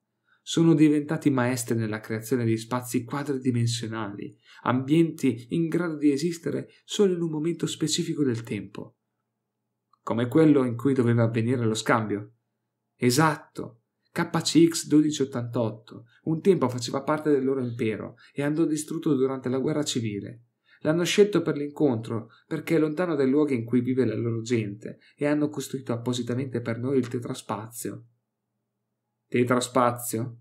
sono diventati maestri nella creazione di spazi quadridimensionali, ambienti in grado di esistere solo in un momento specifico del tempo, come quello in cui doveva avvenire lo scambio. Esatto, KCX 1288 un tempo faceva parte del loro impero e andò distrutto durante la guerra civile. L'hanno scelto per l'incontro perché è lontano dai luoghi in cui vive la loro gente e hanno costruito appositamente per noi il tetraspazio. Tetraspazio?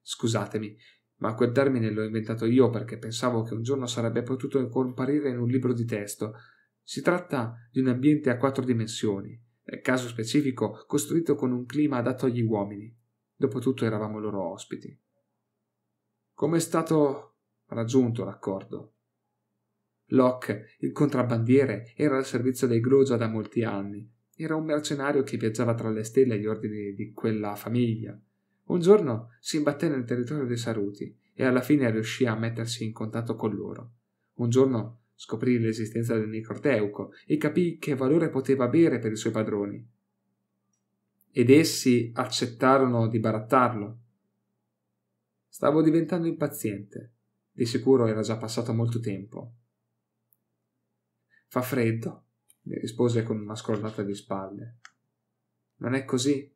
Scusatemi, ma quel termine l'ho inventato io perché pensavo che un giorno sarebbe potuto comparire in un libro di testo. Si tratta di un ambiente a quattro dimensioni, nel eh, caso specifico costruito con un clima adatto agli uomini. Dopotutto eravamo loro ospiti. Come è stato raggiunto l'accordo? Locke, il contrabbandiere, era al servizio dei Grogia da molti anni era un mercenario che viaggiava tra le stelle agli ordini di quella famiglia. Un giorno si imbatté nel territorio dei Saruti e alla fine riuscì a mettersi in contatto con loro. Un giorno scoprì l'esistenza del Nicroteuco e capì che valore poteva avere per i suoi padroni. Ed essi accettarono di barattarlo. Stavo diventando impaziente. Di sicuro era già passato molto tempo. Fa freddo, rispose con una scrollata di spalle. Non è così.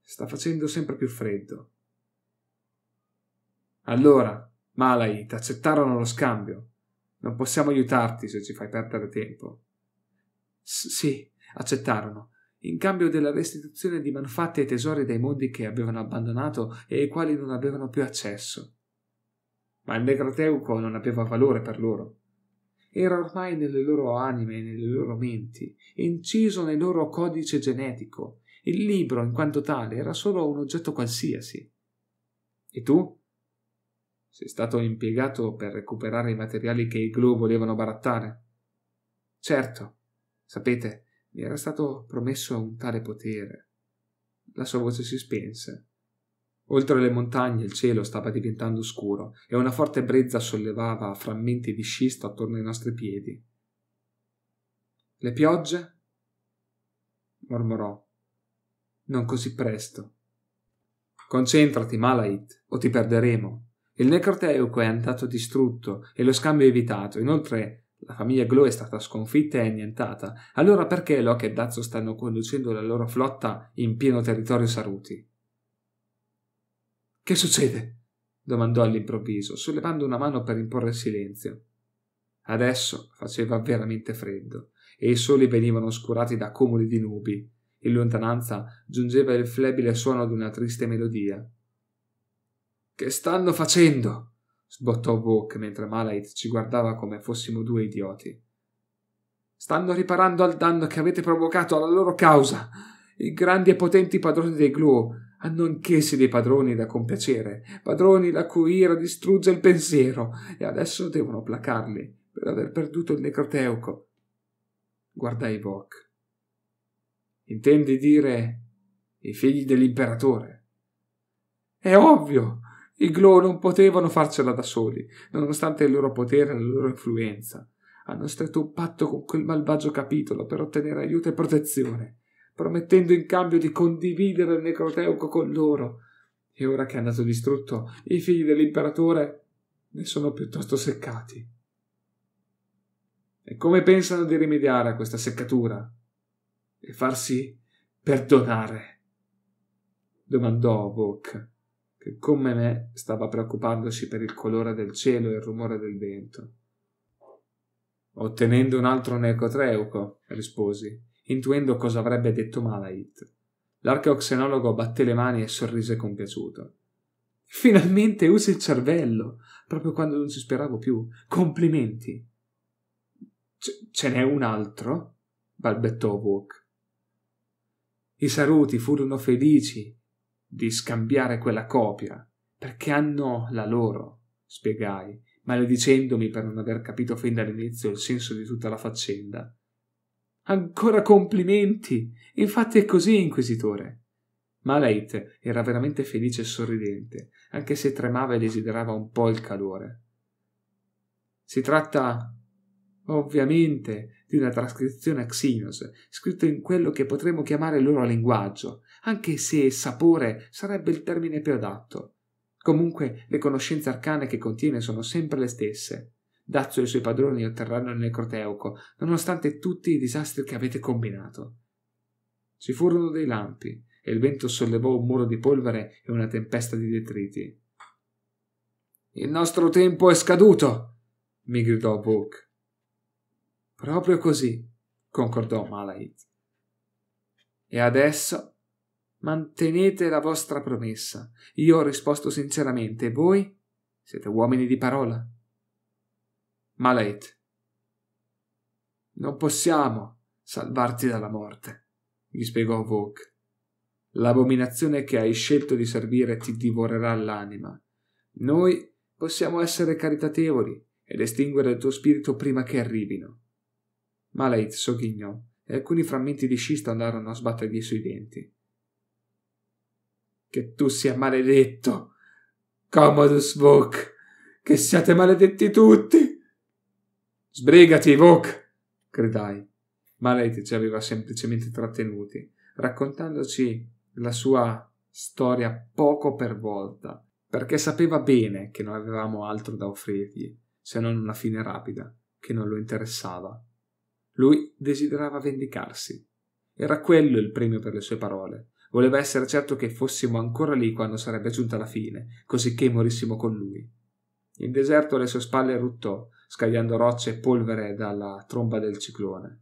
Sta facendo sempre più freddo. Allora, Malait, accettarono lo scambio. Non possiamo aiutarti se ci fai perdere tempo. sì, accettarono, in cambio della restituzione di manufatti e tesori dai mondi che avevano abbandonato e ai quali non avevano più accesso. Ma il Necroteuco non aveva valore per loro era ormai nelle loro anime e nelle loro menti, inciso nel loro codice genetico. Il libro, in quanto tale, era solo un oggetto qualsiasi. E tu? Sei stato impiegato per recuperare i materiali che i Glo volevano barattare? Certo, sapete, mi era stato promesso un tale potere. La sua voce si spense Oltre le montagne il cielo stava diventando scuro e una forte brezza sollevava frammenti di scisto attorno ai nostri piedi. Le piogge? mormorò. Non così presto. Concentrati, Malait, o ti perderemo. Il necroteuco è andato distrutto e lo scambio è evitato. Inoltre la famiglia Glow è stata sconfitta e annientata. Allora perché Locke e Dazzo stanno conducendo la loro flotta in pieno territorio Saruti? Che succede? domandò all'improvviso, sollevando una mano per imporre il silenzio. Adesso faceva veramente freddo e i soli venivano oscurati da cumuli di nubi. In lontananza giungeva il flebile suono di una triste melodia. Che stanno facendo? sbottò Vogue mentre Malait ci guardava come fossimo due idioti. Stanno riparando al danno che avete provocato alla loro causa. I grandi e potenti padroni dei Gluo hanno anch'essi dei padroni da compiacere, padroni la cui ira distrugge il pensiero, e adesso devono placarli per aver perduto il necroteuco. Guardai Bok. Intendi dire i figli dell'imperatore? È ovvio! I Glo non potevano farcela da soli, nonostante il loro potere e la loro influenza. Hanno stretto un patto con quel malvagio capitolo per ottenere aiuto e protezione promettendo in cambio di condividere il necroteuco con loro. E ora che hanno distrutto i figli dell'imperatore, ne sono piuttosto seccati. E come pensano di rimediare a questa seccatura? E farsi perdonare? domandò Vok, che come me stava preoccupandosi per il colore del cielo e il rumore del vento. Ottenendo un altro necrotreuco, risposi, intuendo cosa avrebbe detto Malait. L'archeoxenologo batté le mani e sorrise compiaciuto. Finalmente usi il cervello, proprio quando non ci speravo più. Complimenti. C- ce n'è un altro? balbettò Wook. I saruti furono felici di scambiare quella copia, perché hanno la loro, spiegai, maledicendomi per non aver capito fin dall'inizio il senso di tutta la faccenda. Ancora complimenti! Infatti è così, inquisitore. Ma Leit era veramente felice e sorridente, anche se tremava e desiderava un po' il calore. Si tratta ovviamente di una trascrizione a Xenos, scritta in quello che potremmo chiamare il loro linguaggio, anche se sapore sarebbe il termine più adatto. Comunque le conoscenze arcane che contiene sono sempre le stesse. Dazio e i suoi padroni otterranno il necroteuco, nonostante tutti i disastri che avete combinato. Ci furono dei lampi, e il vento sollevò un muro di polvere e una tempesta di detriti. Il nostro tempo è scaduto! mi gridò Book. Proprio così, concordò Malait. E adesso mantenete la vostra promessa. Io ho risposto sinceramente, voi siete uomini di parola. Malait. Non possiamo salvarti dalla morte, gli spiegò Vogue. L'abominazione che hai scelto di servire ti divorerà l'anima. Noi possiamo essere caritatevoli ed estinguere il tuo spirito prima che arrivino. Malait sogghignò e alcuni frammenti di scisto andarono a sbattergli sui denti. Che tu sia maledetto, Commodus Vogue! Che siate maledetti tutti! Sbrigati, Vok! gridai, ma lei ci aveva semplicemente trattenuti, raccontandoci la sua storia poco per volta, perché sapeva bene che non avevamo altro da offrirgli, se non una fine rapida, che non lo interessava. Lui desiderava vendicarsi. Era quello il premio per le sue parole. Voleva essere certo che fossimo ancora lì quando sarebbe giunta la fine, così che morissimo con lui. Il deserto alle sue spalle ruttò, scagliando rocce e polvere dalla tromba del ciclone.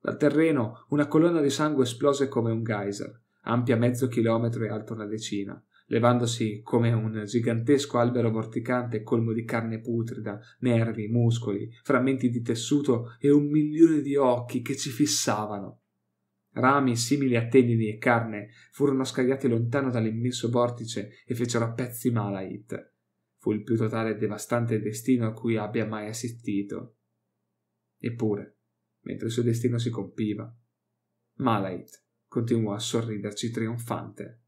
Dal terreno una colonna di sangue esplose come un geyser, ampia mezzo chilometro e alta una decina, levandosi come un gigantesco albero vorticante colmo di carne putrida, nervi, muscoli, frammenti di tessuto e un milione di occhi che ci fissavano. Rami simili a tendini e carne furono scagliati lontano dall'immenso vortice e fecero a pezzi Malait fu il più totale e devastante destino a cui abbia mai assistito. Eppure, mentre il suo destino si compiva, Malait continuò a sorriderci trionfante.